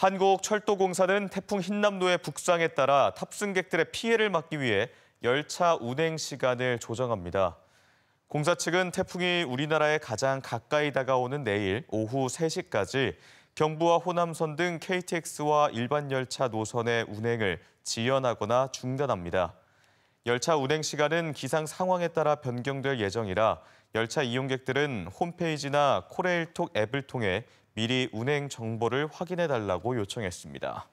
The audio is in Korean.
한국철도공사는 태풍 흰남노의 북상에 따라 탑승객들의 피해를 막기 위해 열차 운행 시간을 조정합니다. 공사 측은 태풍이 우리나라에 가장 가까이 다가오는 내일 오후 3시까지 경부와 호남선 등 KTX와 일반 열차 노선의 운행을 지연하거나 중단합니다. 열차 운행 시간은 기상 상황에 따라 변경될 예정이라 열차 이용객들은 홈페이지나 코레일톡 앱을 통해 미리 운행 정보를 확인해 달라고 요청했습니다.